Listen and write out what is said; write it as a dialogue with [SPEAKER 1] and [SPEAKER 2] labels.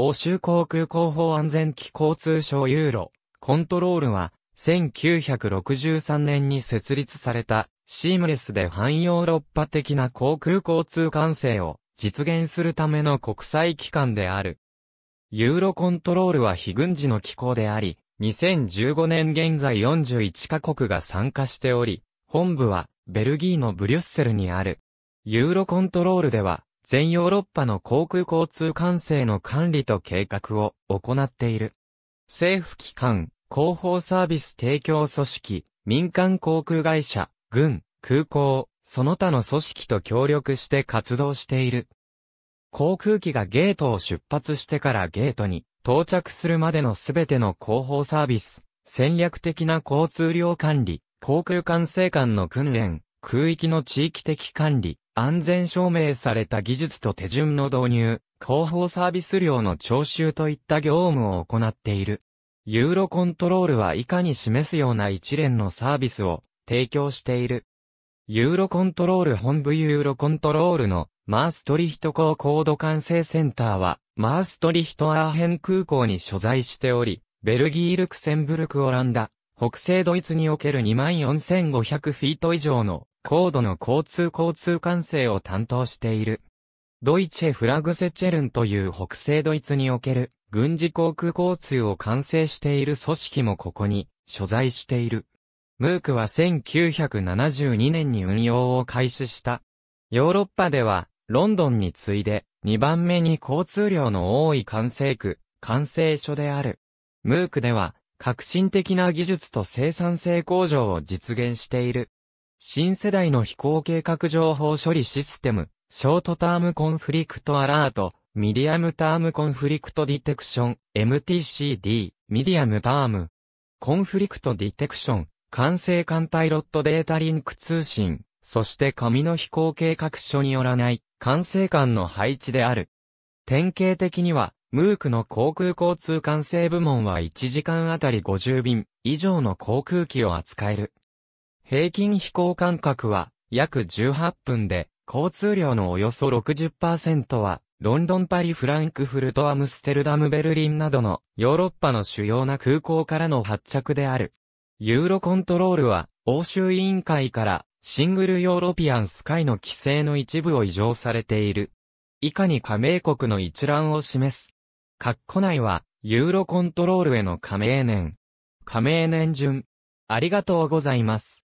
[SPEAKER 1] 欧州航空広報安全機交通省ユーロ、コントロールは、1963年に設立された、シームレスで汎ヨーロッパ的な航空交通管制を実現するための国際機関である。ユーロコントロールは非軍事の機構であり、2015年現在41カ国が参加しており、本部はベルギーのブリュッセルにある。ユーロコントロールでは、全ヨーロッパの航空交通管制の管理と計画を行っている。政府機関、広報サービス提供組織、民間航空会社、軍、空港、その他の組織と協力して活動している。航空機がゲートを出発してからゲートに到着するまでのすべての広報サービス、戦略的な交通量管理、航空管制官の訓練、空域の地域的管理、安全証明された技術と手順の導入、広報サービス料の徴収といった業務を行っている。ユーロコントロールは以下に示すような一連のサービスを提供している。ユーロコントロール本部ユーロコントロールのマーストリヒト港高度管制センターはマーストリヒトアーヘン空港に所在しており、ベルギールクセンブルクオランダ、北西ドイツにおける24,500フィート以上の高度の交通交通管制を担当している。ドイチェ・フラグセチェルンという北西ドイツにおける軍事航空交通を完成している組織もここに所在している。ムークは1972年に運用を開始した。ヨーロッパではロンドンに次いで2番目に交通量の多い管制区、管制所である。ムークでは革新的な技術と生産性向上を実現している。新世代の飛行計画情報処理システム、ショートタームコンフリクトアラート、ミディアムタームコンフリクトディテクション、MTCD、ミディアムターム、コンフリクトディテクション、管制艦パイロットデータリンク通信、そして紙の飛行計画書によらない、管制艦の配置である。典型的には、ムークの航空交通管制部門は1時間あたり50便以上の航空機を扱える。平均飛行間隔は約18分で、交通量のおよそ60%は、ロンドンパリフランクフルトアムステルダムベルリンなどのヨーロッパの主要な空港からの発着である。ユーロコントロールは、欧州委員会からシングルヨーロピアンスカイの規制の一部を異常されている。以下に加盟国の一覧を示す。括弧内は、ユーロコントロールへの加盟年。加盟年順。ありがとうございます。